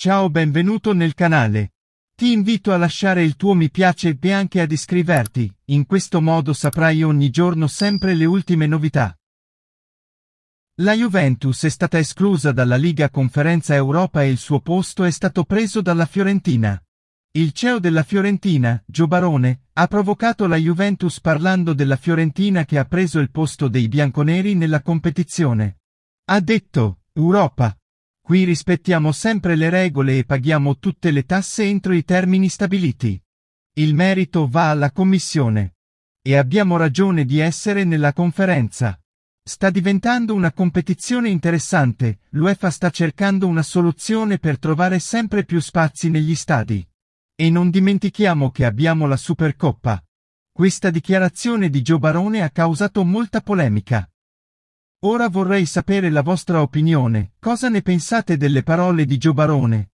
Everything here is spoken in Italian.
Ciao benvenuto nel canale. Ti invito a lasciare il tuo mi piace e anche ad iscriverti, in questo modo saprai ogni giorno sempre le ultime novità. La Juventus è stata esclusa dalla Liga Conferenza Europa e il suo posto è stato preso dalla Fiorentina. Il CEO della Fiorentina, Gio Barone, ha provocato la Juventus parlando della Fiorentina che ha preso il posto dei bianconeri nella competizione. Ha detto, Europa, Qui rispettiamo sempre le regole e paghiamo tutte le tasse entro i termini stabiliti. Il merito va alla Commissione. E abbiamo ragione di essere nella conferenza. Sta diventando una competizione interessante, l'UEFA sta cercando una soluzione per trovare sempre più spazi negli stadi. E non dimentichiamo che abbiamo la Supercoppa. Questa dichiarazione di Gio Barone ha causato molta polemica. Ora vorrei sapere la vostra opinione, cosa ne pensate delle parole di Giobarone,